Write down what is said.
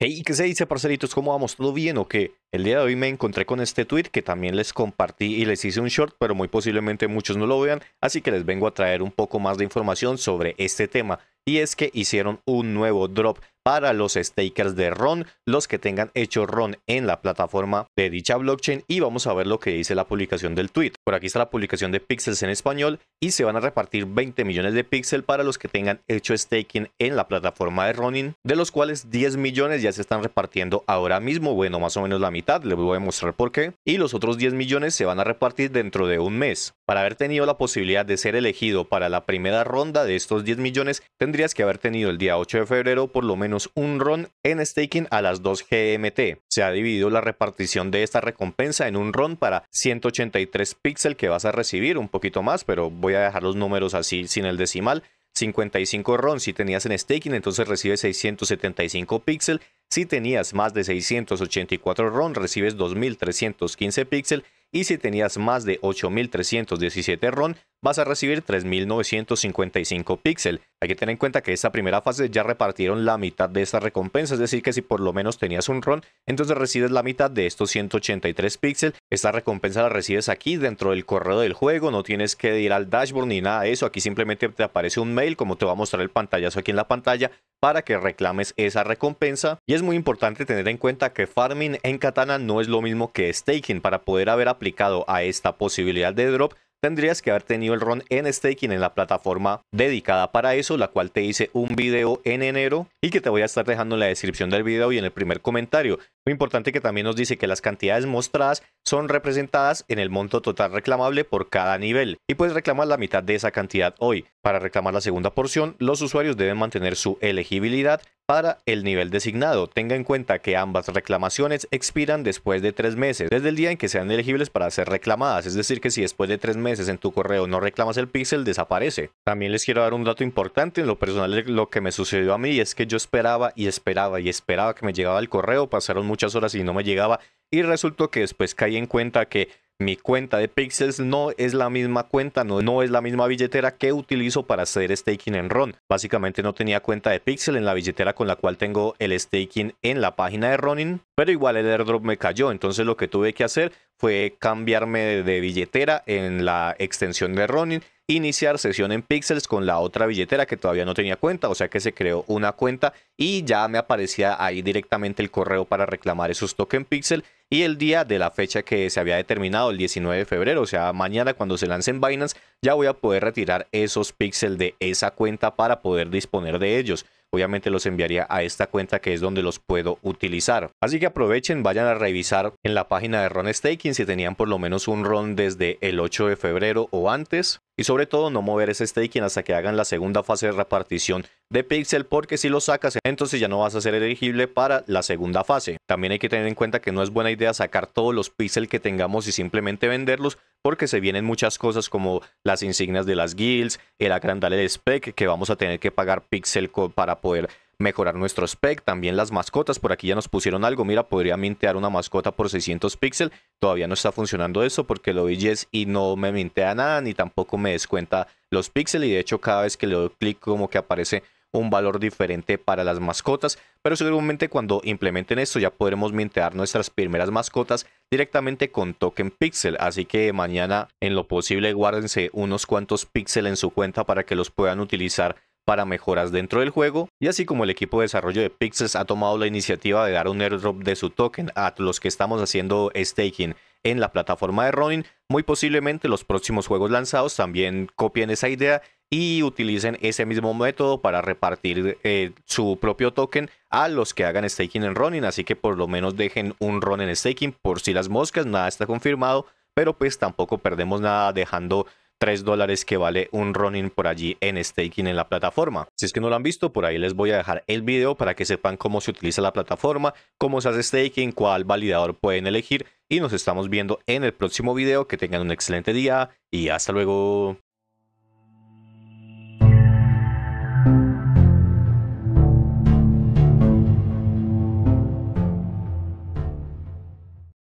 Hey, ¿qué se dice, parcelitos? ¿Cómo vamos? ¿Todo bien o qué? El día de hoy me encontré con este tweet que también les compartí y les hice un short, pero muy posiblemente muchos no lo vean, así que les vengo a traer un poco más de información sobre este tema. Y es que hicieron un nuevo drop para los stakers de RON, los que tengan hecho RON en la plataforma de dicha blockchain y vamos a ver lo que dice la publicación del tweet. Por aquí está la publicación de Pixels en español y se van a repartir 20 millones de píxeles para los que tengan hecho staking en la plataforma de Ronin, de los cuales 10 millones ya se están repartiendo ahora mismo, bueno, más o menos la mitad, les voy a mostrar por qué, y los otros 10 millones se van a repartir dentro de un mes. Para haber tenido la posibilidad de ser elegido para la primera ronda de estos 10 millones, tendrías que haber tenido el día 8 de febrero por lo menos un RON en staking a las 2 GMT. Se ha dividido la repartición de esta recompensa en un RON para 183 píxel que vas a recibir, un poquito más, pero voy a dejar los números así sin el decimal. 55 RON si tenías en staking, entonces recibes 675 píxel. Si tenías más de 684 RON, recibes 2315 píxel y si tenías más de 8.317 RON, vas a recibir 3955 píxeles Hay que tener en cuenta que esta primera fase ya repartieron la mitad de esta recompensa, es decir que si por lo menos tenías un RON, entonces recibes la mitad de estos 183 píxeles Esta recompensa la recibes aquí dentro del correo del juego, no tienes que ir al dashboard ni nada de eso, aquí simplemente te aparece un mail como te va a mostrar el pantallazo aquí en la pantalla para que reclames esa recompensa. Y es muy importante tener en cuenta que farming en Katana no es lo mismo que staking. Para poder haber aplicado a esta posibilidad de drop, tendrías que haber tenido el RON en staking en la plataforma dedicada para eso, la cual te hice un video en enero y que te voy a estar dejando en la descripción del video y en el primer comentario. Muy importante que también nos dice que las cantidades mostradas son representadas en el monto total reclamable por cada nivel y puedes reclamar la mitad de esa cantidad hoy. Para reclamar la segunda porción, los usuarios deben mantener su elegibilidad para el nivel designado. Tenga en cuenta que ambas reclamaciones expiran después de tres meses, desde el día en que sean elegibles para ser reclamadas, es decir que si después de tres meses en tu correo no reclamas el píxel desaparece. También les quiero dar un dato importante, en lo personal lo que me sucedió a mí es que yo esperaba y esperaba y esperaba que me llegaba el correo, pasaron muchas horas y no me llegaba y resultó que después caí en cuenta que mi cuenta de Pixels no es la misma cuenta, no, no, es la misma billetera que utilizo para hacer staking en RON. Básicamente no tenía cuenta de Pixel en la billetera con la cual tengo el staking en la página de Ronin, pero igual el airdrop me cayó, entonces lo que tuve que hacer fue cambiarme de, billetera en la extensión de Ronin, iniciar sesión en Pixels con la otra billetera que todavía no tenía cuenta, o sea que se creó una cuenta y ya me aparecía ahí directamente el correo para reclamar esos token Pixel y el día de la fecha que se había determinado, el 19 de febrero. O sea, mañana cuando se lance en Binance ya voy a poder retirar esos píxeles de esa cuenta para poder disponer de ellos obviamente los enviaría a esta cuenta que es donde los puedo utilizar. Así que aprovechen, vayan a revisar en la página de Ron Staking si tenían por lo menos un RON desde el 8 de febrero o antes. Y sobre todo no mover ese staking hasta que hagan la segunda fase de repartición de Pixel porque si lo sacas entonces ya no vas a ser elegible para la segunda fase. También hay que tener en cuenta que no es buena idea sacar todos los Pixel que tengamos y simplemente venderlos porque se vienen muchas cosas como las insignias de las guilds, el agrandar de spec, que vamos a tener que pagar pixel para poder mejorar nuestro spec, también las mascotas, por aquí ya nos pusieron algo, mira, podría mintear una mascota por 600 pixel. todavía no está funcionando eso porque lo vi y no me mintea nada, ni tampoco me descuenta los pixel y de hecho cada vez que le doy clic como que aparece un valor diferente para las mascotas, pero seguramente cuando implementen esto ya podremos mintear nuestras primeras mascotas directamente con token pixel, así que mañana en lo posible guárdense unos cuantos pixel en su cuenta para que los puedan utilizar para mejoras dentro del juego y así como el equipo de desarrollo de Pixels ha tomado la iniciativa de dar un airdrop de su token a los que estamos haciendo staking en la plataforma de Ronin, muy posiblemente los próximos juegos lanzados también copien esa idea y utilicen ese mismo método para repartir eh, su propio token a los que hagan staking en running, Así que por lo menos dejen un run en staking por si las moscas, nada está confirmado, pero pues tampoco perdemos nada dejando 3 dólares que vale un running por allí en staking en la plataforma. Si es que no lo han visto, por ahí les voy a dejar el video para que sepan cómo se utiliza la plataforma, cómo se hace staking, cuál validador pueden elegir y nos estamos viendo en el próximo video. Que tengan un excelente día y hasta luego.